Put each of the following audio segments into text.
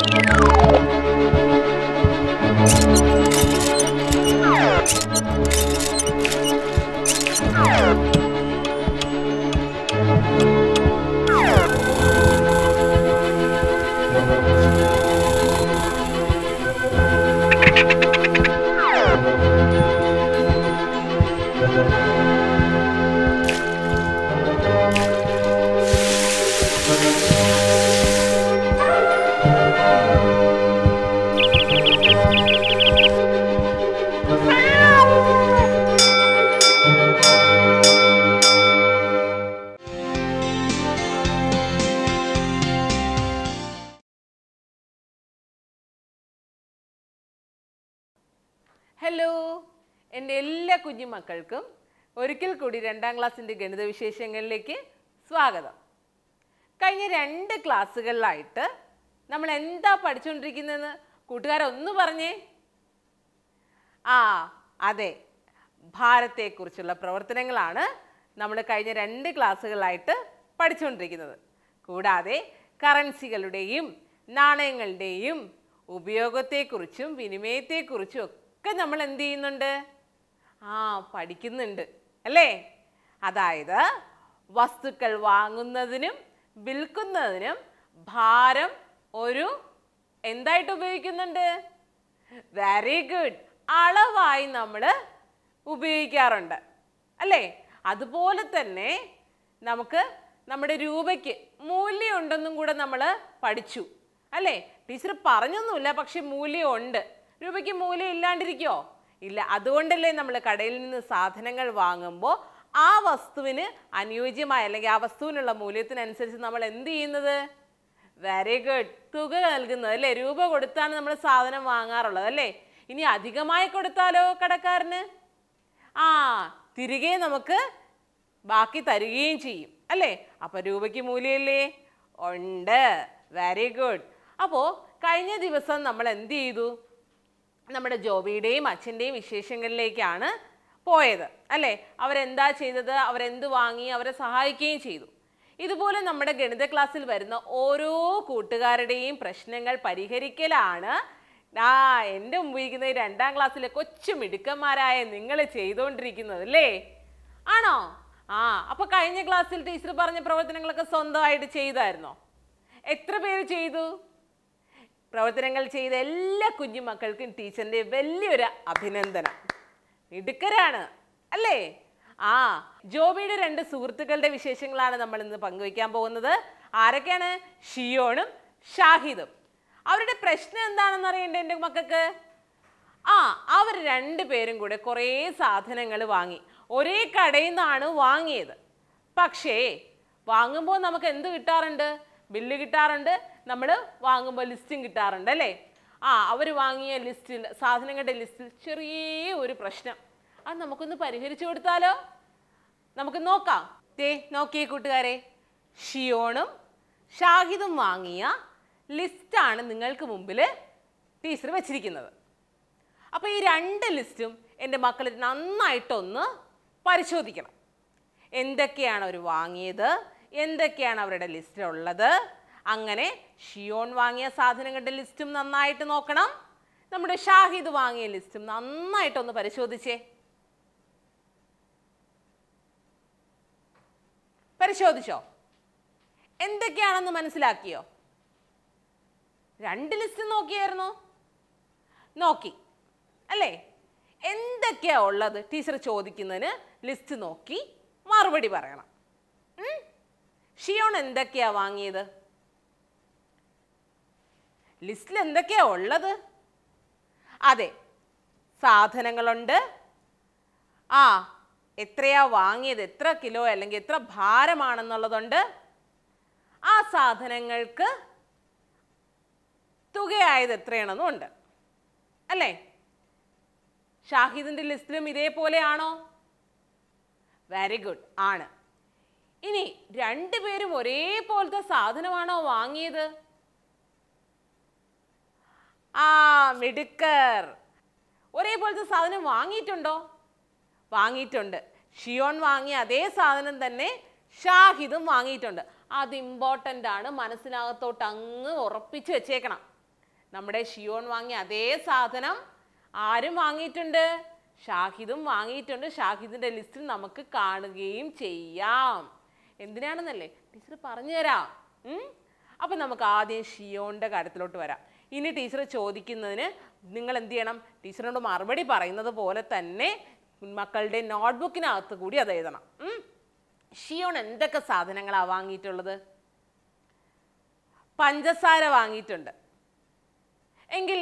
Thank you. Hello എൻ്റെ എല്ലാ കുഞ്ഞുമക്കൾക്കും ഒരിക്കൽ കൂടി രണ്ടാം ക്ലാസ്സിൻ്റെ ഗണിത വിശേഷങ്ങളിലേക്ക് സ്വാഗതം കഴിഞ്ഞ രണ്ട് ക്ലാസ്സുകളിലായിട്ട് നമ്മൾ എന്താ പഠിച്ചുകൊണ്ടിരിക്കുന്നതെന്ന് കൂട്ടുകാരൊന്ന് പറഞ്ഞേ ആ അതെ ഭാരത്തെക്കുറിച്ചുള്ള പ്രവർത്തനങ്ങളാണ് നമ്മൾ കഴിഞ്ഞ രണ്ട് ക്ലാസ്സുകളിലായിട്ട് പഠിച്ചുകൊണ്ടിരിക്കുന്നത് കൂടാതെ കറൻസികളുടെയും നാണയങ്ങളുടെയും ഉപയോഗത്തെക്കുറിച്ചും വിനിമയത്തെക്കുറിച്ചും ഒക്കെ നമ്മൾ എന്ത് ചെയ്യുന്നുണ്ട് ആ പഠിക്കുന്നുണ്ട് അല്ലേ അതായത് വസ്തുക്കൾ വാങ്ങുന്നതിനും വിൽക്കുന്നതിനും ഭാരം ഒരു എന്തായിട്ട് ഉപയോഗിക്കുന്നുണ്ട് വെരി ഗുഡ് അളവായി നമ്മൾ ഉപയോഗിക്കാറുണ്ട് അല്ലേ അതുപോലെ തന്നെ നമുക്ക് നമ്മുടെ രൂപയ്ക്ക് മൂല്യമുണ്ടെന്നും കൂടെ നമ്മൾ പഠിച്ചു അല്ലേ ടീച്ചർ പറഞ്ഞൊന്നുമില്ല പക്ഷെ മൂല്യമുണ്ട് രൂപയ്ക്ക് മൂല്യം ഇല്ലാണ്ടിരിക്കോ ഇല്ല അതുകൊണ്ടല്ലേ നമ്മൾ കടയിൽ നിന്ന് സാധനങ്ങൾ വാങ്ങുമ്പോൾ ആ വസ്തുവിന് അനുയോജ്യമായ അല്ലെങ്കിൽ ആ വസ്തുവിനുള്ള മൂല്യത്തിനനുസരിച്ച് നമ്മൾ എന്ത് ചെയ്യുന്നത് വെരി ഗുഡ് തുക നൽകുന്നത് അല്ലേ രൂപ കൊടുത്താണ് നമ്മൾ സാധനം വാങ്ങാറുള്ളത് അല്ലേ ഇനി അധികമായി കൊടുത്താലോ കടക്കാരന് ആ തിരികെ നമുക്ക് ബാക്കി തരികയും ചെയ്യും അല്ലേ അപ്പോൾ രൂപയ്ക്ക് മൂല്യമല്ലേ ഉണ്ട് വെരി ഗുഡ് അപ്പോൾ കഴിഞ്ഞ ദിവസം നമ്മൾ എന്ത് ചെയ്തു നമ്മുടെ ജോബിയുടെയും അച്ഛൻ്റെയും വിശേഷങ്ങളിലേക്കാണ് പോയത് അല്ലേ അവരെന്താ ചെയ്തത് അവരെന്ത് വാങ്ങി അവരെ സഹായിക്കുകയും ചെയ്തു ഇതുപോലെ നമ്മുടെ ഗണിത ക്ലാസ്സിൽ വരുന്ന ഓരോ കൂട്ടുകാരുടെയും പ്രശ്നങ്ങൾ പരിഹരിക്കലാണ് ആ എൻ്റെ മുമ്പിരിക്കുന്ന രണ്ടാം ക്ലാസ്സിലെ കൊച്ചു മിടുക്കന്മാരായ നിങ്ങൾ ചെയ്തുകൊണ്ടിരിക്കുന്നത് അല്ലേ ആണോ ആ അപ്പോൾ കഴിഞ്ഞ ക്ലാസ്സിൽ ടീച്ചർ പറഞ്ഞ പ്രവർത്തനങ്ങളൊക്കെ സ്വന്തമായിട്ട് ചെയ്തായിരുന്നോ എത്ര പേര് ചെയ്തു പ്രവർത്തനങ്ങൾ ചെയ്ത എല്ലാ കുഞ്ഞുമക്കൾക്കും ടീച്ചറിൻ്റെ വലിയൊരു അഭിനന്ദനം ഇടുക്കരാണ് അല്ലേ ആ ജോബിയുടെ രണ്ട് സുഹൃത്തുക്കളുടെ വിശേഷങ്ങളാണ് നമ്മൾ ഇന്ന് പങ്കുവയ്ക്കാൻ പോകുന്നത് ആരൊക്കെയാണ് ഷിയോണും ഷാഹിദും അവരുടെ പ്രശ്നം എന്താണെന്ന് അറിയണ്ടേ എൻ്റെ മക്കൾക്ക് ആ അവർ രണ്ട് പേരും കൂടെ കുറേ സാധനങ്ങൾ വാങ്ങി ഒരേ കടയിൽ നിന്നാണ് വാങ്ങിയത് പക്ഷേ വാങ്ങുമ്പോൾ നമുക്ക് എന്ത് കിട്ടാറുണ്ട് ബില്ല് കിട്ടാറുണ്ട് നമ്മൾ വാങ്ങുമ്പോൾ ലിസ്റ്റും കിട്ടാറുണ്ട് അല്ലേ ആ അവർ വാങ്ങിയ ലിസ്റ്റിൽ സാധനങ്ങളുടെ ലിസ്റ്റിൽ ചെറിയ ഒരു പ്രശ്നം അത് നമുക്കൊന്ന് പരിഹരിച്ചു കൊടുത്താലോ നമുക്ക് നോക്കാം ദേ നോക്കിയേ കൂട്ടുകാരെ ഷിയോണും ഷാഹിദും വാങ്ങിയ ലിസ്റ്റാണ് നിങ്ങൾക്ക് മുമ്പിൽ ടീച്ചർ വെച്ചിരിക്കുന്നത് അപ്പോൾ ഈ രണ്ട് ലിസ്റ്റും എൻ്റെ മക്കൾ നന്നായിട്ടൊന്ന് പരിശോധിക്കണം എന്തൊക്കെയാണ് അവർ വാങ്ങിയത് എന്തൊക്കെയാണ് അവരുടെ ലിസ്റ്റിലുള്ളത് അങ്ങനെ ഷിയോൺ വാങ്ങിയ സാധനങ്ങളുടെ ലിസ്റ്റും നന്നായിട്ട് നോക്കണം നമ്മുടെ ഷാഹിദ് വാങ്ങിയ ലിസ്റ്റും നന്നായിട്ടൊന്ന് പരിശോധിച്ചേ പരിശോധിച്ചോ എന്തൊക്കെയാണെന്ന് മനസ്സിലാക്കിയോ രണ്ട് ലിസ്റ്റ് നോക്കിയായിരുന്നു നോക്കി അല്ലേ എന്തൊക്കെയാ ഉള്ളത് ടീച്ചർ ചോദിക്കുന്നതിന് ലിസ്റ്റ് നോക്കി മറുപടി പറയണം ഷിയോൺ എന്തൊക്കെയാ വാങ്ങിയത് ലിസ്റ്റിൽ എന്തൊക്കെയാ ഉള്ളത് അതെ സാധനങ്ങളുണ്ട് ആ എത്രയാ വാങ്ങിയത് എത്ര കിലോ അല്ലെങ്കിൽ എത്ര ഭാരമാണെന്നുള്ളതുണ്ട് ആ സാധനങ്ങൾക്ക് തുകയായത് എത്രയാണെന്നും ഉണ്ട് അല്ലേ ഷാഹിദിൻ്റെ ലിസ്റ്റിലും ഇതേപോലെയാണോ വെരി ഗുഡ് ആണ് ഇനി രണ്ടുപേരും ഒരേപോലത്തെ സാധനമാണോ വാങ്ങിയത് ആ മിടുക്കർ ഒരേപോലത്തെ സാധനം വാങ്ങിയിട്ടുണ്ടോ വാങ്ങിയിട്ടുണ്ട് ഷിയോൺ വാങ്ങിയ അതേ സാധനം തന്നെ ഷാഹിദും വാങ്ങിയിട്ടുണ്ട് അത് ഇമ്പോർട്ടൻ്റ് ആണ് മനസ്സിനകത്തോട്ട് അങ്ങ് ഉറപ്പിച്ച് വെച്ചേക്കണം നമ്മുടെ ഷിയോൺ വാങ്ങിയ അതേ സാധനം ആരും വാങ്ങിയിട്ടുണ്ട് ഷാഹിദും വാങ്ങിയിട്ടുണ്ട് ഷാഹിദിൻ്റെ ലിസ്റ്റിൽ നമുക്ക് കാണുകയും ചെയ്യാം എന്തിനാണെന്നല്ലേ ടീച്ചർ പറഞ്ഞു തരാം അപ്പം നമുക്ക് ആദ്യം ഷിയോണിൻ്റെ കാര്യത്തിലോട്ട് വരാം ഇനി ടീച്ചർ ചോദിക്കുന്നതിന് നിങ്ങൾ എന്ത് ചെയ്യണം ടീച്ചറിനോട് മറുപടി പറയുന്നത് പോലെ തന്നെ മക്കളുടെ നോട്ട്ബുക്കിനകത്ത് കൂടി അത് എഴുതണം ഷിയോൺ എന്തൊക്കെ സാധനങ്ങളാണ് വാങ്ങിയിട്ടുള്ളത് പഞ്ചസാര വാങ്ങിയിട്ടുണ്ട് എങ്കിൽ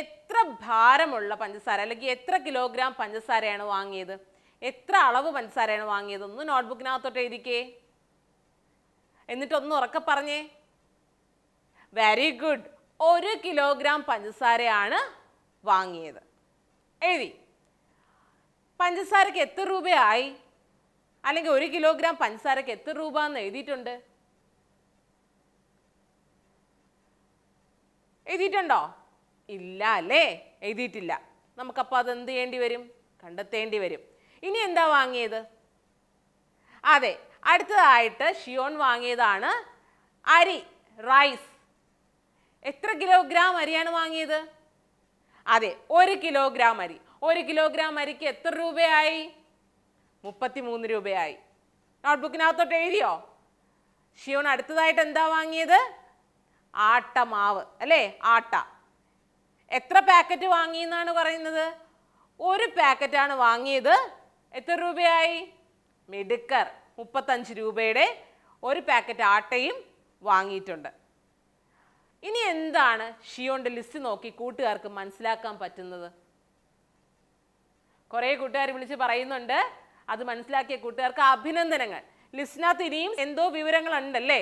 എത്ര ഭാരമുള്ള പഞ്ചസാര അല്ലെങ്കിൽ എത്ര കിലോഗ്രാം പഞ്ചസാരയാണ് വാങ്ങിയത് എത്ര അളവ് പഞ്ചസാരയാണ് വാങ്ങിയത് ഒന്ന് നോട്ട്ബുക്കിനകത്തോട്ട് എഴുതിക്കേ എന്നിട്ടൊന്ന് ഉറക്കെ പറഞ്ഞേ വെരി ഗുഡ് ഒരു കിലോഗ്രാം പഞ്ചസാരയാണ് വാങ്ങിയത് എഴുതി പഞ്ചസാരക്ക് എത്ര രൂപയായി അല്ലെങ്കിൽ ഒരു കിലോഗ്രാം പഞ്ചസാരക്ക് എത്ര രൂപ എന്ന് എഴുതിയിട്ടുണ്ട് എഴുതിയിട്ടുണ്ടോ ഇല്ല അല്ലേ എഴുതിയിട്ടില്ല നമുക്കപ്പോൾ അതെന്ത് ചെയ്യേണ്ടി വരും കണ്ടെത്തേണ്ടി വരും ഇനി എന്താ വാങ്ങിയത് അതെ അടുത്തതായിട്ട് ഷിയോൺ വാങ്ങിയതാണ് അരി റൈസ് എത്ര കിലോഗ്രാം അരിയാണ് വാങ്ങിയത് അതെ ഒരു കിലോഗ്രാം അരി ഒരു കിലോഗ്രാം അരിക്ക് എത്ര രൂപയായി മൂന്ന് രൂപയായി നോട്ട്ബുക്കിനകത്തോട്ട് എഴുതിയോ ഷിയോൺ അടുത്തതായിട്ട് എന്താ വാങ്ങിയത് ആട്ട മാവ് അല്ലേ ആട്ട എത്ര പാക്കറ്റ് വാങ്ങി എന്നാണ് പറയുന്നത് ഒരു പാക്കറ്റാണ് വാങ്ങിയത് എത്ര രൂപയായി മിടുക്കർ മുപ്പത്തഞ്ച് രൂപയുടെ ഒരു പാക്കറ്റ് ആട്ടയും വാങ്ങിയിട്ടുണ്ട് ഇനി എന്താണ് ഷിയോന്റെ ലിസ്റ്റ് നോക്കി കൂട്ടുകാർക്ക് മനസ്സിലാക്കാൻ പറ്റുന്നത് കുറേ കൂട്ടുകാർ വിളിച്ച് പറയുന്നുണ്ട് അത് മനസ്സിലാക്കിയ കൂട്ടുകാർക്ക് അഭിനന്ദനങ്ങൾ ലിസ്റ്റിനകത്ത് ഇനിയും എന്തോ വിവരങ്ങളുണ്ടല്ലേ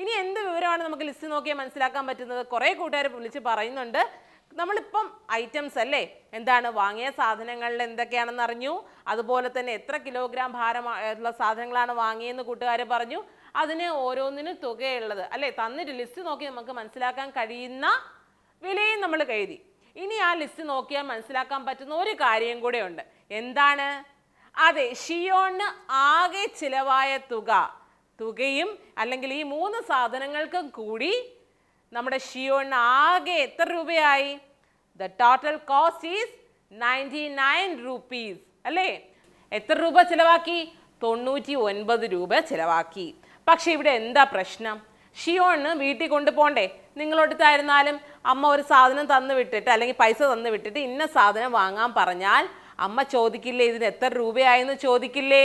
ഇനി എന്ത് വിവരമാണ് നമുക്ക് ലിസ്റ്റ് നോക്കിയാൽ മനസ്സിലാക്കാൻ പറ്റുന്നത് കുറേ കൂട്ടുകാർ വിളിച്ച് പറയുന്നുണ്ട് നമ്മളിപ്പം ഐറ്റംസ് അല്ലേ എന്താണ് വാങ്ങിയ സാധനങ്ങളിൽ എന്തൊക്കെയാണെന്ന് അറിഞ്ഞു അതുപോലെ തന്നെ എത്ര കിലോഗ്രാം ഭാരമുള്ള സാധനങ്ങളാണ് വാങ്ങിയെന്ന് കൂട്ടുകാർ പറഞ്ഞു അതിന് ഓരോന്നിനും തുകയുള്ളത് അല്ലേ തന്നിട്ട് ലിസ്റ്റ് നോക്കി നമുക്ക് മനസ്സിലാക്കാൻ കഴിയുന്ന വിലയും നമ്മൾ കരുതി ഇനി ആ ലിസ്റ്റ് നോക്കിയാൽ മനസ്സിലാക്കാൻ പറ്റുന്ന ഒരു കാര്യം കൂടെ ഉണ്ട് എന്താണ് അതെ ഷിയോണിന് ആകെ ചിലവായ തുക തുകയും അല്ലെങ്കിൽ ഈ മൂന്ന് സാധനങ്ങൾക്കും കൂടി നമ്മുടെ ഷിയോണിന് ആകെ എത്ര രൂപയായി the total cost is ninety nine rupees അല്ലേ എത്ര രൂപ ചിലവാക്കി തൊണ്ണൂറ്റി ഒൻപത് രൂപ ചിലവാക്കി പക്ഷേ ഇവിടെ എന്താ പ്രശ്നം ഷിയോണ് വീട്ടിൽ കൊണ്ടുപോകണ്ടേ നിങ്ങളെടുത്തായിരുന്നാലും അമ്മ ഒരു സാധനം തന്നു വിട്ടിട്ട് അല്ലെങ്കിൽ പൈസ തന്നു വിട്ടിട്ട് ഇന്ന സാധനം വാങ്ങാൻ പറഞ്ഞാൽ അമ്മ ചോദിക്കില്ലേ ഇതിന് എത്ര രൂപയായെന്ന് ചോദിക്കില്ലേ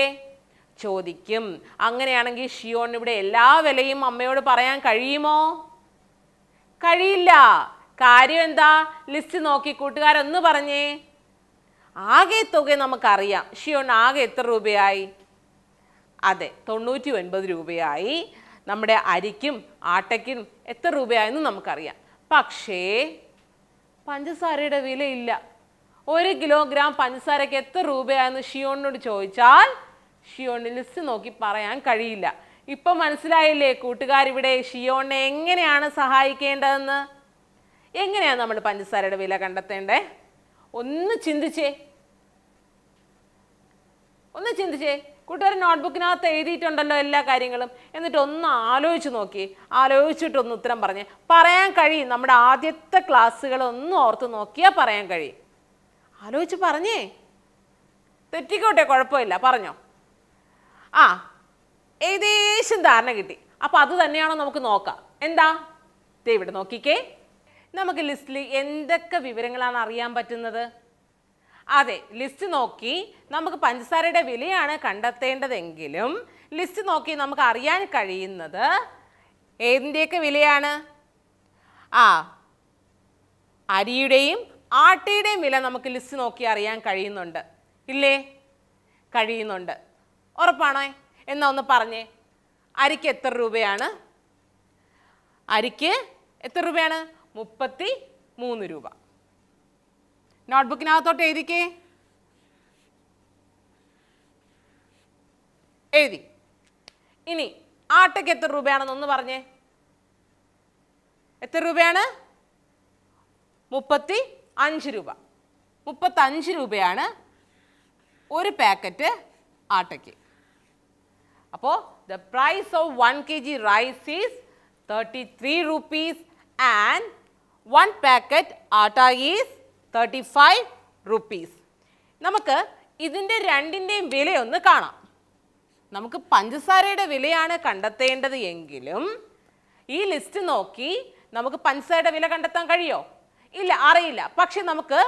ചോദിക്കും അങ്ങനെയാണെങ്കിൽ ഷിയോൺ ഇവിടെ എല്ലാ വിലയും അമ്മയോട് പറയാൻ കഴിയുമോ കഴിയില്ല കാര്യം എന്താ ലിസ്റ്റ് നോക്കി കൂട്ടുകാരൊന്ന് പറഞ്ഞേ ആകെ തുക നമുക്കറിയാം ഷിയോൺ ആകെ എത്ര രൂപയായി അതെ തൊണ്ണൂറ്റി ഒൻപത് രൂപയായി നമ്മുടെ അരിക്കും ആട്ടയ്ക്കും എത്ര രൂപയായെന്ന് നമുക്കറിയാം പക്ഷേ പഞ്ചസാരയുടെ വിലയില്ല ഒരു കിലോഗ്രാം പഞ്ചസാരയ്ക്ക് എത്ര രൂപയാണെന്ന് ഷിയോണിനോട് ചോദിച്ചാൽ ഷിയോണിന് ലിസ്റ്റ് നോക്കി പറയാൻ കഴിയില്ല ഇപ്പം മനസ്സിലായില്ലേ കൂട്ടുകാരിവിടെ ഷിയോണിനെ എങ്ങനെയാണ് സഹായിക്കേണ്ടതെന്ന് എങ്ങനെയാണ് നമ്മൾ പഞ്ചസാരയുടെ വില കണ്ടെത്തേണ്ടേ ഒന്ന് ചിന്തിച്ചേ ഒന്ന് ചിന്തിച്ചേ കൂട്ടുകാർ നോട്ട്ബുക്കിനകത്ത് എഴുതിയിട്ടുണ്ടല്ലോ എല്ലാ കാര്യങ്ങളും എന്നിട്ട് ഒന്ന് ആലോചിച്ച് നോക്കി ആലോചിച്ചിട്ടൊന്ന് ഉത്തരം പറഞ്ഞ് പറയാൻ കഴിയും നമ്മുടെ ആദ്യത്തെ ക്ലാസ്സുകളൊന്നും ഓർത്ത് നോക്കിയാൽ പറയാൻ കഴിയും ആലോചിച്ച് പറഞ്ഞേ തെറ്റിക്കോട്ടെ കുഴപ്പമില്ല പറഞ്ഞോ ആ ഏകദേശം ധാരണ കിട്ടി അപ്പോൾ അത് തന്നെയാണോ നമുക്ക് നോക്കാം എന്താ ദേ ഇവിടെ നോക്കിക്കേ നമുക്ക് ലിസ്റ്റിൽ എന്തൊക്കെ വിവരങ്ങളാണ് അറിയാൻ പറ്റുന്നത് അതെ ലിസ്റ്റ് നോക്കി നമുക്ക് പഞ്ചസാരയുടെ വിലയാണ് കണ്ടെത്തേണ്ടതെങ്കിലും ലിസ്റ്റ് നോക്കി നമുക്ക് അറിയാൻ കഴിയുന്നത് ഏതിൻ്റെയൊക്കെ വിലയാണ് ആ അരിയുടെയും ആട്ടയുടെയും വില നമുക്ക് ലിസ്റ്റ് നോക്കി അറിയാൻ കഴിയുന്നുണ്ട് ഇല്ലേ കഴിയുന്നുണ്ട് ഉറപ്പാണോ എന്നാ ഒന്ന് പറഞ്ഞേ അരിക്ക് എത്ര രൂപയാണ് അരിക്ക് എത്ര രൂപയാണ് മുപ്പത്തി മൂന്ന് രൂപ നോട്ട്ബുക്കിനകത്തോട്ട് എഴുതിക്കേ എഴുതി ഇനി ആട്ടയ്ക്ക് എത്ര രൂപയാണെന്ന് ഒന്ന് പറഞ്ഞേ എത്ര രൂപയാണ് മുപ്പത്തി അഞ്ച് രൂപ മുപ്പത്തഞ്ച് രൂപയാണ് ഒരു പാക്കറ്റ് ആട്ടയ്ക്ക് അപ്പോൾ the price of one K G rice is thirty three rupees and one packet atta is thirty five rupees നമുക്ക് ഇതിൻ്റെ രണ്ടിൻ്റെയും വിലയൊന്ന് കാണാം നമുക്ക് പഞ്ചസാരയുടെ വിലയാണ് കണ്ടെത്തേണ്ടത് എങ്കിലും ഈ ലിസ്റ്റ് നോക്കി നമുക്ക് പഞ്ചസാരയുടെ വില കണ്ടെത്താൻ കഴിയോ ഇല്ല അറിയില്ല പക്ഷെ നമുക്ക്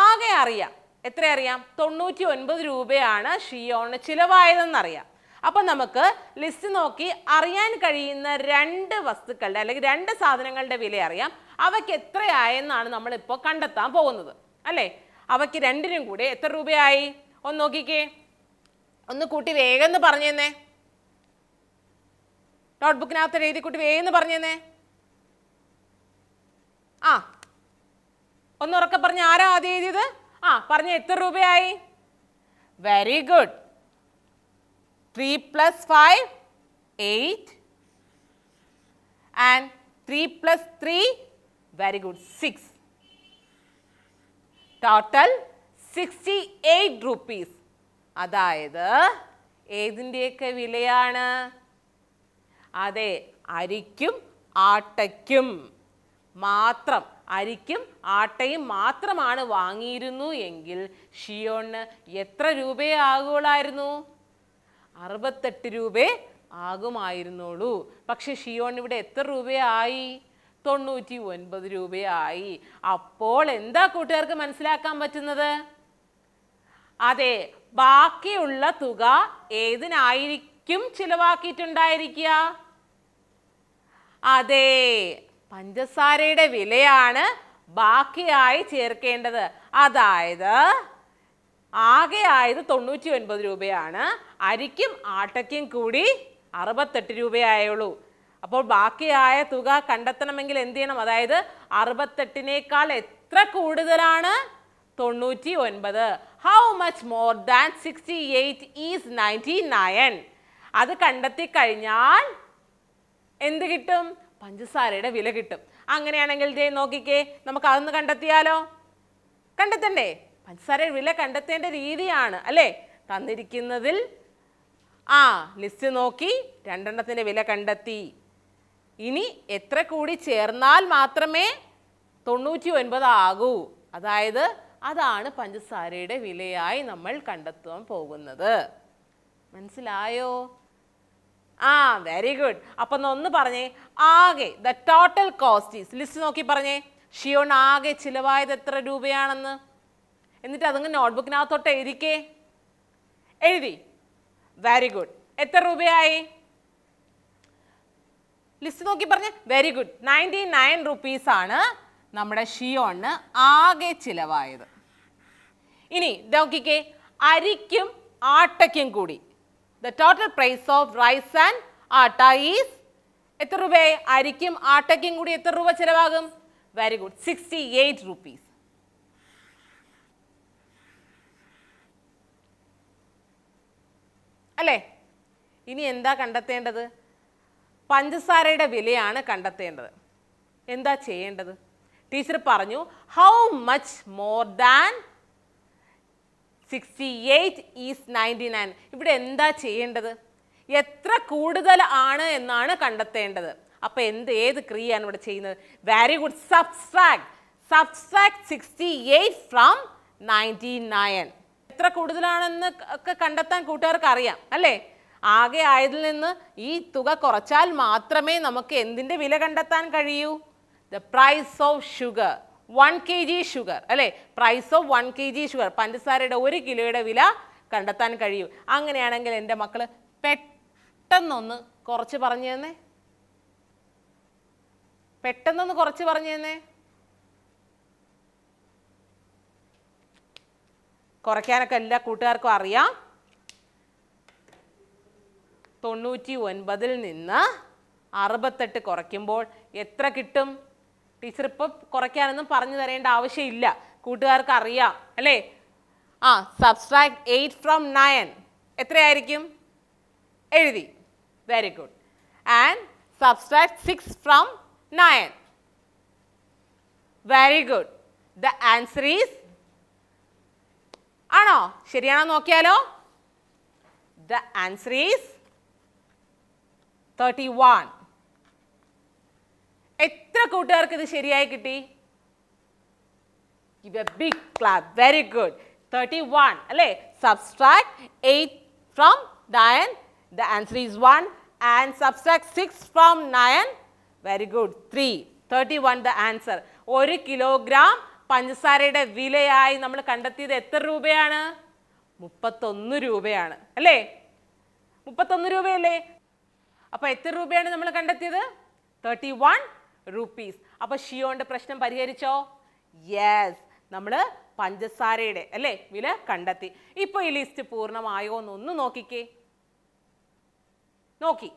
ആകെ അറിയാം എത്ര അറിയാം തൊണ്ണൂറ്റി ഒൻപത് രൂപയാണ് ഷിയോണ് ചിലവായതെന്നറിയാം അപ്പോൾ നമുക്ക് ലിസ്റ്റ് നോക്കി അറിയാൻ കഴിയുന്ന രണ്ട് വസ്തുക്കളുടെ അല്ലെങ്കിൽ രണ്ട് സാധനങ്ങളുടെ വില അറിയാം അവയ്ക്ക് എത്രയായെന്നാണ് നമ്മളിപ്പോൾ കണ്ടെത്താൻ പോകുന്നത് അല്ലേ അവയ്ക്ക് രണ്ടിനും കൂടി എത്ര രൂപയായി ഒന്ന് നോക്കിക്കേ ഒന്ന് കൂട്ടി വേഗം എന്ന് പറഞ്ഞേന്നേ നോട്ട് ബുക്കിനകത്ത് എഴുതി കൂട്ടി വേഗം എന്ന് പറഞ്ഞേന്നേ ആ ഒന്നുറക്കെ പറഞ്ഞ ആരാ ആദ്യം എഴുതിയത് ആ പറഞ്ഞ എത്ര രൂപയായി very good 3 plus 5, 8 and 3 plus 3, very good, 6. Total 68 rupees. അതായത് ഏതിൻ്റെയൊക്കെ വിലയാണ് അതെ അരിക്കും ആട്ടയ്ക്കും മാത്രം അരിക്കും ആട്ടയും മാത്രമാണ് വാങ്ങിയിരുന്നു എങ്കിൽ ഷിയോണിന് എത്ര രൂപയാകുള്ളായിരുന്നു അറുപത്തെട്ട് രൂപേ ആകുമായിരുന്നുള്ളൂ പക്ഷെ ഷിയോൺ ഇവിടെ എത്ര രൂപയായി തൊണ്ണൂറ്റി ഒൻപത് രൂപയായി അപ്പോൾ എന്താ കൂട്ടുകാർക്ക് മനസ്സിലാക്കാൻ പറ്റുന്നത് അതെ ബാക്കിയുള്ള തുക ഏതിനായിരിക്കും ചിലവാക്കിയിട്ടുണ്ടായിരിക്കുക അതെ പഞ്ചസാരയുടെ വിലയാണ് ബാക്കിയായി ചേർക്കേണ്ടത് അതായത് ആകെ ആയത് തൊണ്ണൂറ്റി ഒൻപത് രൂപയാണ് അരിക്കും ആട്ടയ്ക്കും കൂടി അറുപത്തെട്ട് രൂപയായുള്ളൂ അപ്പോൾ ബാക്കിയായ തുക കണ്ടെത്തണമെങ്കിൽ എന്ത് ചെയ്യണം അതായത് അറുപത്തെട്ടിനേക്കാൾ എത്ര കൂടുതലാണ് തൊണ്ണൂറ്റി ഒൻപത് how much more than sixty eight is ninety nine അത് കണ്ടെത്തി കഴിഞ്ഞാൽ എന്ത് കിട്ടും പഞ്ചസാരയുടെ വില കിട്ടും അങ്ങനെയാണെങ്കിൽ ദേ നോക്കിക്കേ നമുക്ക് അതൊന്ന് കണ്ടെത്തിയാലോ കണ്ടെത്തണ്ടേ പഞ്ചസാര വില കണ്ടെത്തേണ്ട രീതിയാണ് അല്ലേ തന്നിരിക്കുന്നതിൽ ആ ലിസ്റ്റ് നോക്കി രണ്ടെണ്ണത്തിൻ്റെ വില കണ്ടെത്തി ഇനി എത്ര കൂടി ചേർന്നാൽ മാത്രമേ തൊണ്ണൂറ്റി ഒൻപത് ആകൂ അതായത് അതാണ് പഞ്ചസാരയുടെ വിലയായി നമ്മൾ കണ്ടെത്താൻ പോകുന്നത് മനസ്സിലായോ ആ വെരി ഗുഡ് അപ്പം ഒന്ന് പറഞ്ഞേ ആകെ the total cost is list നോക്കി പറഞ്ഞേ ഷിയോൺ ആകെ ചിലവായത് എത്ര രൂപയാണെന്ന് എന്നിട്ട് അതങ്ങ് നോട്ട്ബുക്കിനകത്തോട്ട് എഴുതിക്കേ എഴുതി വെരി ഗുഡ് എത്ര രൂപയായി ലിസ്റ്റ് നോക്കി പറഞ്ഞ് വെരി ഗുഡ് നയൻറ്റി നയൻ റുപ്പീസാണ് നമ്മുടെ ഷിയോണിന് ആകെ ചിലവായത് ഇനി നോക്കിക്കേ അരിക്കും ആട്ടയ്ക്കും കൂടി the total price of rice and atta is എത്ര രൂപയായി അരിക്കും ആട്ടയ്ക്കും കൂടി എത്ര രൂപ ചിലവാകും very good sixty eight rupees അല്ലേ ഇനി എന്താ കണ്ടെത്തേണ്ടത് പഞ്ചസാരയുടെ വിലയാണ് കണ്ടെത്തേണ്ടത് എന്താ ചെയ്യേണ്ടത് ടീച്ചർ പറഞ്ഞു how much more than sixty eight is ninety nine ഇവിടെ എന്താ ചെയ്യേണ്ടത് എത്ര കൂടുതൽ ആണ് എന്നാണ് കണ്ടെത്തേണ്ടത് അപ്പോൾ എന്ത് ഏത് ക്രിയയാണ് ഇവിടെ ചെയ്യുന്നത് very good subtract subtract sixty eight from ninety nine എത്ര കൂടുതലാണെന്ന് ഒക്കെ കണ്ടെത്താൻ കൂട്ടുകാർക്ക് അറിയാം അല്ലേ ആകെ ആയതിൽ നിന്ന് ഈ തുക കുറച്ചാൽ മാത്രമേ നമുക്ക് എന്തിൻ്റെ വില കണ്ടെത്താൻ കഴിയൂ the price of sugar one K G sugar അല്ലേ price of one K G sugar പഞ്ചസാരയുടെ ഒരു കിലോയുടെ വില കണ്ടെത്താൻ കഴിയൂ അങ്ങനെയാണെങ്കിൽ എൻ്റെ മക്കൾ പെട്ടെന്നൊന്ന് കുറച്ച് പറഞ്ഞു തന്നെ പെട്ടെന്നൊന്ന് കുറച്ച് പറഞ്ഞു തന്നെ കുറയ്ക്കാനൊക്കെ എല്ലാ കൂട്ടുകാർക്കും അറിയാം തൊണ്ണൂറ്റി ഒൻപതിൽ നിന്ന് അറുപത്തെട്ട് കുറയ്ക്കുമ്പോൾ എത്ര കിട്ടും ടീച്ചർ ഇപ്പം കുറയ്ക്കാനൊന്നും പറഞ്ഞു തരേണ്ട ആവശ്യമില്ല കൂട്ടുകാർക്ക് അറിയാം അല്ലേ ആ സബ്സ്ട്രാക്ട് എയ്റ്റ് ഫ്രം നയൻ എത്രയായിരിക്കും എഴുതി very good and subtract six from nine very good the answer is Ano, Shiriana Nokialo? The answer is 31. Etra Kutark the Shiriai Kitty? Give a big clap. Very good. 31. Alay, subtract 8 from 9. The answer is 1. And subtract 6 from 9. Very good. 3. 31 the answer. 1 kilogram. പഞ്ചസാരയുടെ വിലയായി നമ്മൾ കണ്ടെത്തിയത് എത്ര രൂപയാണ് മുപ്പത്തൊന്ന് രൂപയാണ് അല്ലേ മുപ്പത്തൊന്ന് രൂപയല്ലേ അപ്പോൾ എത്ര രൂപയാണ് നമ്മൾ കണ്ടെത്തിയത് തേർട്ടി വൺ റുപ്പീസ് അപ്പോൾ ഷിയോൻ്റെ പ്രശ്നം പരിഹരിച്ചോ യെസ് നമ്മൾ പഞ്ചസാരയുടെ അല്ലേ വില കണ്ടെത്തി ഇപ്പോൾ ഈ ലിസ്റ്റ് പൂർണ്ണമായോ എന്നൊന്ന് നോക്കിക്കേ നോക്കി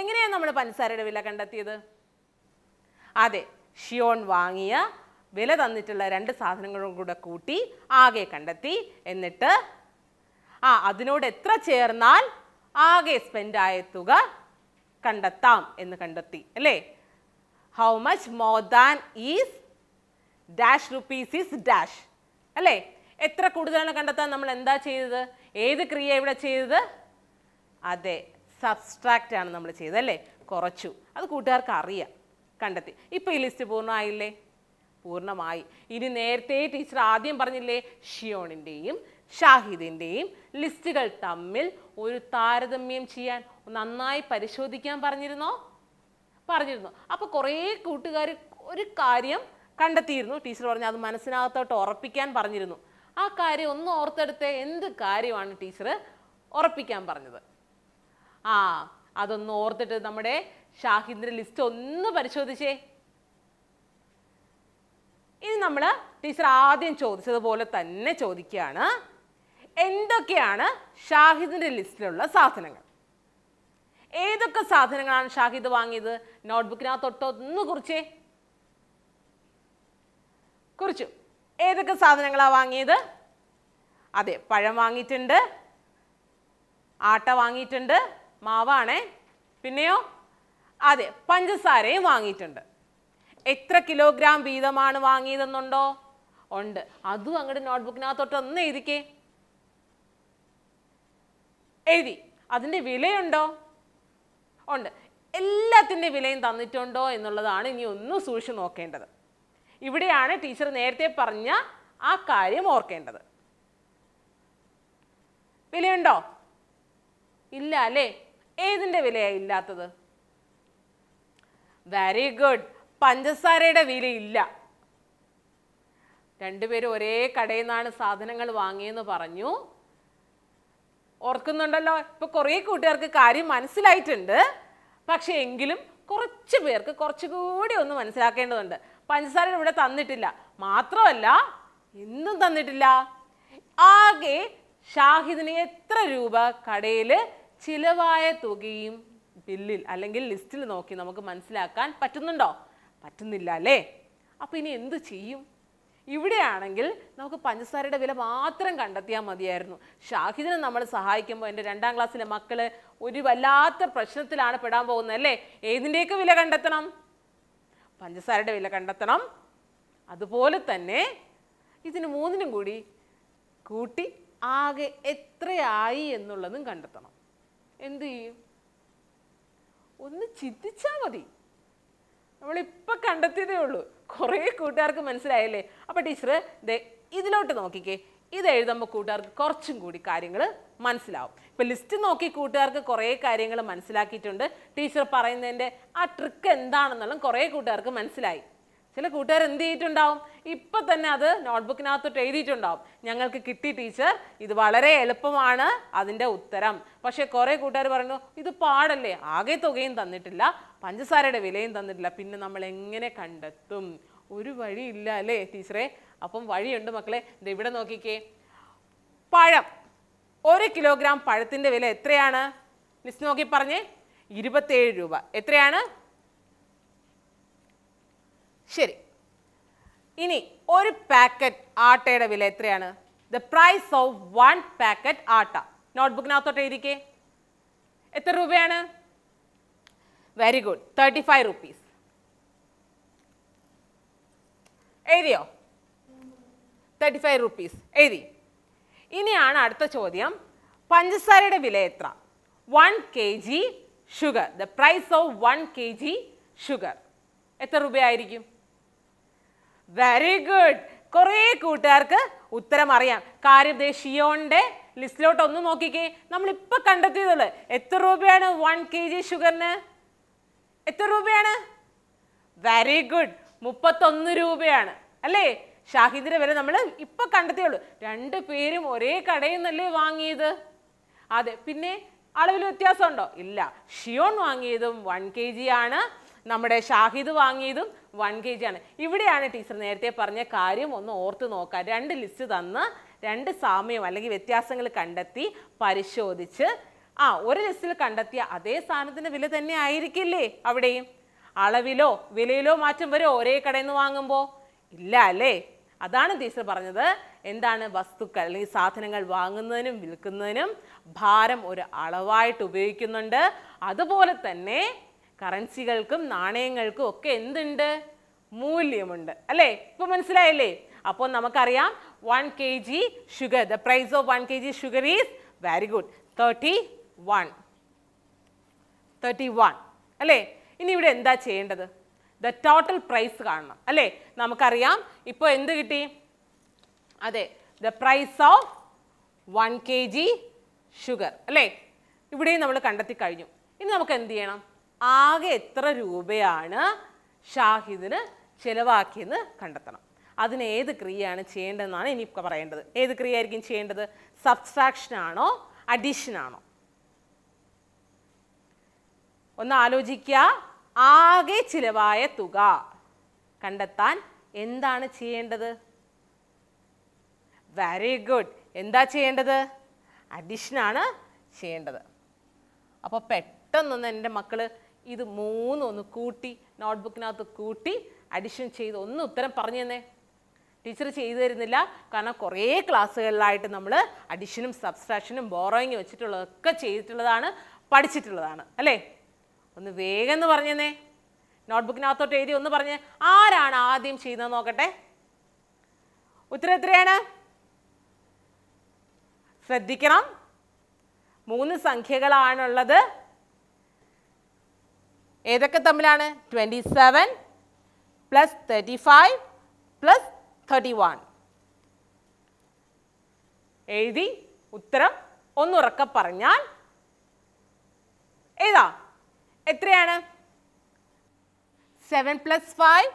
എങ്ങനെയാണ് നമ്മൾ പഞ്ചസാരയുടെ വില കണ്ടെത്തിയത് അതെ ഷിയോൺ വാങ്ങിയ വില തന്നിട്ടുള്ള രണ്ട് സാധനങ്ങളും കൂടെ കൂട്ടി ആകെ കണ്ടെത്തി എന്നിട്ട് ആ അതിനോട് എത്ര ചേർന്നാൽ ആകെ സ്പെൻഡ് ആയ തുക കണ്ടെത്താം എന്ന് കണ്ടെത്തി അല്ലേ how much more than is dash rupees is dash അല്ലേ എത്ര കൂടുതലാണ് കണ്ടെത്താൻ നമ്മൾ എന്താ ചെയ്തത് ഏത് ക്രിയ ഇവിടെ ചെയ്തത് അതെ സബ്സ്ട്രാക്റ്റ് ആണ് നമ്മൾ ചെയ്തത് അല്ലേ കുറച്ചു അത് കൂട്ടുകാർക്ക് അറിയാം കണ്ടെത്തി ഇപ്പോൾ ഈ ലിസ്റ്റ് പൂർണ്ണമായില്ലേ പൂർണ്ണമായി ഇനി നേരത്തെ ടീച്ചർ ആദ്യം പറഞ്ഞില്ലേ ഷിയോണിൻ്റെയും ഷാഹിദിൻ്റെയും ലിസ്റ്റുകൾ തമ്മിൽ ഒരു താരതമ്യം ചെയ്യാൻ നന്നായി പരിശോധിക്കാൻ പറഞ്ഞിരുന്നോ പറഞ്ഞിരുന്നു അപ്പോൾ കുറേ കൂട്ടുകാർ ഒരു കാര്യം കണ്ടെത്തിയിരുന്നു ടീച്ചർ പറഞ്ഞു അത് മനസ്സിനകത്തോട്ട് ഉറപ്പിക്കാൻ പറഞ്ഞിരുന്നു ആ കാര്യം ഒന്ന് ഓർത്തെടുത്ത് എന്ത് കാര്യമാണ് ടീച്ചർ ഉറപ്പിക്കാൻ പറഞ്ഞത് ആ അതൊന്ന് ഓർത്തിട്ട് നമ്മുടെ ഷാഹിദിൻ്റെ ലിസ്റ്റ് ഒന്ന് പരിശോധിച്ചേ ഇനി നമ്മൾ ടീച്ചർ ആദ്യം ചോദിച്ചതുപോലെ തന്നെ ചോദിക്കുകയാണ് എന്തൊക്കെയാണ് ഷാഹിദിൻ്റെ ലിസ്റ്റിലുള്ള സാധനങ്ങൾ ഏതൊക്കെ സാധനങ്ങളാണ് ഷാഹിദ് വാങ്ങിയത് നോട്ട്ബുക്കിനകത്തൊട്ടോ ഒന്ന് കുറിച്ചേ കുറിച്ചു ഏതൊക്കെ സാധനങ്ങളാണ് വാങ്ങിയത് അതെ പഴം വാങ്ങിയിട്ടുണ്ട് ആട്ട വാങ്ങിയിട്ടുണ്ട് മാവാണേ പിന്നെയോ അതെ പഞ്ചസാരയും വാങ്ങിയിട്ടുണ്ട് എത്ര കിലോഗ്രാം വീതമാണ് വാങ്ങിയതെന്നുണ്ടോ ഉണ്ട് അതും അങ്ങോട്ട് നോട്ട്ബുക്കിനകത്തോട്ട് ഒന്ന് എഴുതിക്കേ എഴുതി അതിൻ്റെ വിലയുണ്ടോ ഉണ്ട് എല്ലാത്തിൻ്റെ വിലയും തന്നിട്ടുണ്ടോ എന്നുള്ളതാണ് ഇനി ഒന്ന് സൂക്ഷിച്ച് നോക്കേണ്ടത് ഇവിടെയാണ് ടീച്ചർ നേരത്തെ പറഞ്ഞ ആ കാര്യം ഓർക്കേണ്ടത് വിലയുണ്ടോ ഇല്ല അല്ലേ ഏതിൻ്റെ വിലയാണ് ഇല്ലാത്തത് വെരി ഗുഡ് പഞ്ചസാരയുടെ വിലയില്ല രണ്ടുപേരും ഒരേ കടയിൽ നിന്നാണ് സാധനങ്ങൾ വാങ്ങിയെന്ന് പറഞ്ഞു ഓർക്കുന്നുണ്ടല്ലോ ഇപ്പോൾ കുറേ കൂട്ടുകാർക്ക് കാര്യം മനസ്സിലായിട്ടുണ്ട് പക്ഷേ എങ്കിലും കുറച്ച് പേർക്ക് കുറച്ചുകൂടി ഒന്ന് മനസ്സിലാക്കേണ്ടതുണ്ട് പഞ്ചസാര ഇവിടെ തന്നിട്ടില്ല മാത്രമല്ല ഇന്നും തന്നിട്ടില്ല ആകെ ഷാഹിദിന് എത്ര രൂപ കടയിൽ ചിലവായ തുകയും ബില്ലിൽ അല്ലെങ്കിൽ ലിസ്റ്റിൽ നോക്കി നമുക്ക് മനസ്സിലാക്കാൻ പറ്റുന്നുണ്ടോ പറ്റുന്നില്ല അല്ലേ അപ്പോൾ ഇനി എന്ത് ചെയ്യും ഇവിടെയാണെങ്കിൽ നമുക്ക് പഞ്ചസാരയുടെ വില മാത്രം കണ്ടെത്തിയാൽ മതിയായിരുന്നു ഷാഹിദിനെ നമ്മൾ സഹായിക്കുമ്പോൾ എൻ്റെ രണ്ടാം ക്ലാസ്സിലെ മക്കൾ ഒരു വല്ലാത്ത പ്രശ്നത്തിലാണ് പെടാൻ പോകുന്നത് അല്ലേ ഏതിൻ്റെയൊക്കെ വില കണ്ടെത്തണം പഞ്ചസാരയുടെ വില കണ്ടെത്തണം അതുപോലെ തന്നെ ഇതിന് മൂന്നിനും കൂടി കൂട്ടി ആകെ എത്രയായി എന്നുള്ളതും കണ്ടെത്തണം എന്തു ചെയ്യും ഒന്ന് ചിന്തിച്ചാൽ മതി നമ്മളിപ്പോൾ കണ്ടെത്തിയതേ ഉള്ളൂ കുറേ കൂട്ടുകാർക്ക് മനസ്സിലായല്ലേ അപ്പോൾ ടീച്ചർ ദേ ഇതിലോട്ട് നോക്കിക്കേ ഇത് എഴുതുമ്പോൾ കൂട്ടുകാർക്ക് കുറച്ചും കൂടി കാര്യങ്ങൾ മനസ്സിലാവും ഇപ്പം ലിസ്റ്റ് നോക്കി കൂട്ടുകാർക്ക് കുറേ കാര്യങ്ങൾ മനസ്സിലാക്കിയിട്ടുണ്ട് ടീച്ചർ പറയുന്നതിൻ്റെ ആ ട്രിക്ക് എന്താണെന്നുള്ളതും കുറേ കൂട്ടുകാർക്ക് മനസ്സിലായി ചില കൂട്ടുകാർ എന്ത് ചെയ്തിട്ടുണ്ടാവും ഇപ്പം തന്നെ അത് നോട്ട്ബുക്കിനകത്തോട്ട് എഴുതിയിട്ടുണ്ടാവും ഞങ്ങൾക്ക് കിട്ടി ടീച്ചർ ഇത് വളരെ എളുപ്പമാണ് അതിൻ്റെ ഉത്തരം പക്ഷേ കുറേ കൂട്ടുകാർ പറയുന്നു ഇത് പാടല്ലേ ആകെ തുകയും തന്നിട്ടില്ല പഞ്ചസാരയുടെ വിലയും തന്നിട്ടില്ല പിന്നെ നമ്മൾ എങ്ങനെ കണ്ടെത്തും ഒരു വഴിയില്ല അല്ലേ ടീച്ചറെ അപ്പം വഴിയുണ്ട് മക്കളെ ഇത് ഇവിടെ നോക്കിക്കേ പഴം ഒരു കിലോഗ്രാം പഴത്തിൻ്റെ വില എത്രയാണ് മിസ് നോക്കി പറഞ്ഞേ ഇരുപത്തേഴ് രൂപ എത്രയാണ് ശരി ഇനി ഒരു പാക്കറ്റ് ആട്ടയുടെ വില എത്രയാണ് the price of one packet atta നോട്ട്ബുക്കിനകത്തോട്ട് ഇരിക്കേ എത്ര രൂപയാണ് very good thirty five rupees എഴുതിയോ തേർട്ടി ഫൈവ് റുപ്പീസ് എഴുതി ഇനിയാണ് അടുത്ത ചോദ്യം പഞ്ചസാരയുടെ വില എത്ര one K G sugar the price of one K G sugar എത്ര രൂപയായിരിക്കും വെരി ഗുഡ് കുറേ കൂട്ടുകാർക്ക് ഉത്തരം അറിയാം കാര്യം ദേ ഷിയോണിൻ്റെ ലിസ്റ്റിലോട്ട് ഒന്ന് നോക്കിക്കേ നമ്മളിപ്പോൾ കണ്ടെത്തിയതുള്ളു എത്ര രൂപയാണ് വൺ കെ ജി ഷുഗറിന് എത്ര രൂപയാണ് വെരി ഗുഡ് മുപ്പത്തൊന്ന് രൂപയാണ് അല്ലേ ഷാഹിദിൻ്റെ വില നമ്മൾ ഇപ്പോൾ കണ്ടെത്തിയുള്ളൂ രണ്ട് പേരും ഒരേ കടയിൽ നിന്നല്ലേ വാങ്ങിയത് അതെ പിന്നെ അളവിൽ വ്യത്യാസമുണ്ടോ ഇല്ല ഷിയോൺ വാങ്ങിയതും വൺ കെ ജി ആണ് നമ്മുടെ ഷാഹിദ് വാങ്ങിയതും വൺ കെ ജി ആണ് ഇവിടെയാണ് ടീച്ചർ നേരത്തെ പറഞ്ഞ കാര്യം ഒന്ന് ഓർത്ത് നോക്കുക രണ്ട് ലിസ്റ്റ് തന്ന് രണ്ട് സാമ്യം അല്ലെങ്കിൽ വ്യത്യാസങ്ങൾ കണ്ടെത്തി പരിശോധിച്ച് ആ ഒരു ലിസ്റ്റിൽ കണ്ടെത്തിയ അതേ സാധനത്തിൻ്റെ വില തന്നെ ആയിരിക്കില്ലേ അവിടെയും അളവിലോ വിലയിലോ മാറ്റം വരെ ഒരേ കടയിൽ നിന്ന് വാങ്ങുമ്പോൾ ഇല്ല അല്ലേ അതാണ് ടീച്ചർ പറഞ്ഞത് എന്താണ് വസ്തുക്കൾ അല്ലെങ്കിൽ സാധനങ്ങൾ വാങ്ങുന്നതിനും വിൽക്കുന്നതിനും ഭാരം ഒരു അളവായിട്ട് ഉപയോഗിക്കുന്നുണ്ട് അതുപോലെ തന്നെ കറൻസികൾക്കും നാണയങ്ങൾക്കും ഒക്കെ എന്തുണ്ട് മൂല്യമുണ്ട് അല്ലേ ഇപ്പൊ മനസ്സിലായല്ലേ അപ്പോൾ നമുക്കറിയാം one K G sugar the price of one K G sugar is very good thirty one thirty one അല്ലേ ഇനി ഇവിടെ എന്താ ചെയ്യേണ്ടത് ദ ടോട്ടൽ പ്രൈസ് കാണണം അല്ലേ നമുക്കറിയാം ഇപ്പോൾ എന്ത് കിട്ടി അതെ the price of one K G sugar അല്ലേ ഇവിടെയും നമ്മൾ കണ്ടെത്തി കഴിഞ്ഞു ഇനി നമുക്ക് എന്ത് ചെയ്യണം ആകെ എത്ര രൂപയാണ് ഷാഹിദിന് ചിലവാക്കിയെന്ന് കണ്ടെത്തണം അതിന് ഏത് ക്രിയയാണ് ചെയ്യേണ്ടതെന്നാണ് ഇനി പറയേണ്ടത് ഏത് ക്രിയ ആയിരിക്കും ചെയ്യേണ്ടത് സബ്സ്ട്രാക്ഷൻ ആണോ അഡീഷൻ ആണോ ഒന്ന് ആലോചിക്കുക ആകെ ചിലവായ തുക കണ്ടെത്താൻ എന്താണ് ചെയ്യേണ്ടത് വെരി ഗുഡ് എന്താ ചെയ്യേണ്ടത് അഡീഷനാണ് ചെയ്യേണ്ടത് അപ്പോൾ പെട്ടെന്നൊന്ന് എൻ്റെ മക്കൾ ഇത് മൂന്നൊന്ന് ഒന്ന് കൂട്ടി നോട്ട്ബുക്കിനകത്ത് കൂട്ടി അഡിഷൻ ചെയ്ത് ഒന്ന് ഉത്തരം പറഞ്ഞു തന്നെ ടീച്ചർ ചെയ്തു തരുന്നില്ല കാരണം കുറേ ക്ലാസ്സുകളിലായിട്ട് നമ്മൾ അഡിഷനും സബ്സ്ട്രാക്ഷനും ബോറോയിങ് വെച്ചിട്ടുള്ളതൊക്കെ ചെയ്തിട്ടുള്ളതാണ് പഠിച്ചിട്ടുള്ളതാണ് അല്ലേ ഒന്ന് വേഗം എന്ന് പറഞ്ഞേ നോട്ട്ബുക്കിനകത്തോട്ട് എഴുതി ഒന്ന് പറഞ്ഞ് ആരാണ് ആദ്യം ചെയ്യുന്നത് നോക്കട്ടെ ഉത്തരം എത്രയാണ് ശ്രദ്ധിക്കണം മൂന്ന് സംഖ്യകളാണുള്ളത് ഏതൊക്കെ തമ്മിലാണ് twenty seven plus thirty five plus thirty one എഴുതി ഉത്തരം ഒന്നുറക്ക പറഞ്ഞാൽ ഏതാ എത്രയാണ് seven plus five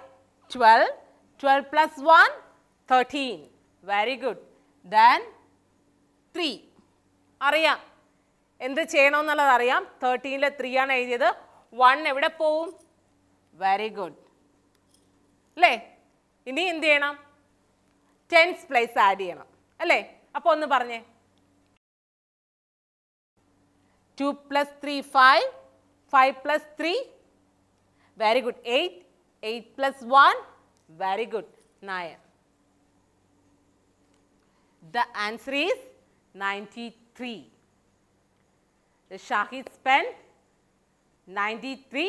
twelve twelve plus one thirteen very good then three അറിയാം എന്ത് ചെയ്യണമെന്നുള്ളത് അറിയാം തേർട്ടീനിലെ ത്രീ ആണ് എഴുതിയത് വൺ എവിടെ പോവും വെരി ഗുഡ് അല്ലേ ഇനി എന്ത് ചെയ്യണം ടെൻസ് പ്ലേസ് ആഡ് ചെയ്യണം അല്ലേ അപ്പോൾ ഒന്ന് പറഞ്ഞേ two plus three five five plus three very good eight eight plus one very good nine the answer is ninety three Shahid spend ninety three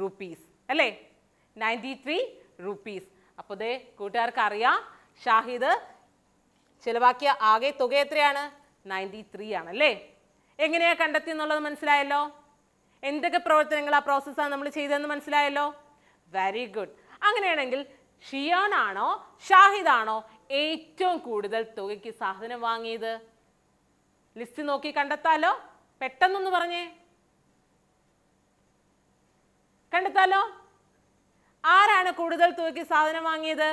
rupees അല്ലേ നയൻറ്റി ത്രീ റുപ്പീസ് അപ്പോൾ ദേ കൂട്ടുകാർക്ക് അറിയാം ഷാഹിദ് ചിലവാക്കിയ ആകെ തുക എത്രയാണ് നയൻറ്റി ത്രീ അല്ലേ എങ്ങനെയാണ് കണ്ടെത്തി എന്നുള്ളത് മനസ്സിലായല്ലോ എന്തൊക്കെ പ്രവർത്തനങ്ങൾ ആ പ്രോസസ്സാണ് നമ്മൾ ചെയ്തതെന്ന് മനസ്സിലായല്ലോ വെരി ഗുഡ് അങ്ങനെയാണെങ്കിൽ ഷിയാനാണോ ഷാഹിദാണോ ഏറ്റവും കൂടുതൽ തുകയ്ക്ക് സാധനം വാങ്ങിയത് ലിസ്റ്റ് നോക്കി കണ്ടെത്താലോ പെട്ടെന്നൊന്ന് പറഞ്ഞേ കണ്ടെത്താലോ ആരാണ് കൂടുതൽ തൂക്കി സാധനം വാങ്ങിയത്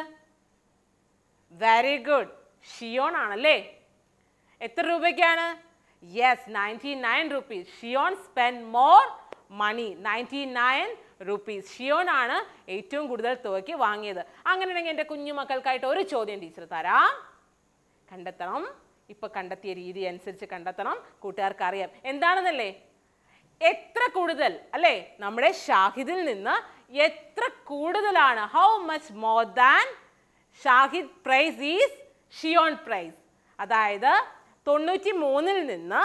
വെരി ഗുഡ് ഷിയോൺ ആണല്ലേ എത്ര രൂപയ്ക്കാണ് yes ninety nine rupees Shiyon spend more money ninety nine rupees Shiyon ആണ് ഏറ്റവും കൂടുതൽ തുകയ്ക്ക് വാങ്ങിയത് അങ്ങനെയാണെങ്കിൽ എൻ്റെ കുഞ്ഞുമക്കൾക്കായിട്ട് ഒരു ചോദ്യം ടീച്ചർ തരാം കണ്ടെത്തണം ഇപ്പം കണ്ടെത്തിയ രീതി അനുസരിച്ച് കണ്ടെത്തണം കൂട്ടുകാർക്ക് അറിയാം എന്താണെന്നല്ലേ എത്ര കൂടുതൽ അല്ലേ നമ്മുടെ ഷാഹിദിൽ നിന്ന് എത്ര കൂടുതലാണ് how much more than Shahid price is Shiyon price അതായത് തൊണ്ണൂറ്റി മൂന്നിൽ നിന്ന്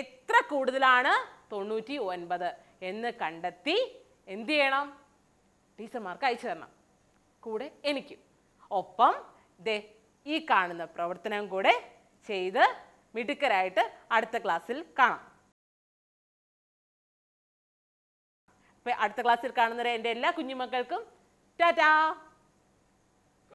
എത്ര കൂടുതലാണ് തൊണ്ണൂറ്റി ഒൻപത് എന്ന് കണ്ടെത്തി എന്ത് ചെയ്യണം ടീച്ചർമാർക്ക് അയച്ചു തരണം കൂടെ എനിക്കും ഒപ്പം ദേ ഈ കാണുന്ന പ്രവർത്തനം കൂടെ ചെയ്ത് മിടുക്കരായിട്ട് അടുത്ത ക്ലാസ്സിൽ കാണാം അപ്പോൾ അടുത്ത ക്ലാസ്സിൽ കാണുന്നവരെ എൻ്റെ എല്ലാ കുഞ്ഞുമക്കൾക്കും ടാറ്റാ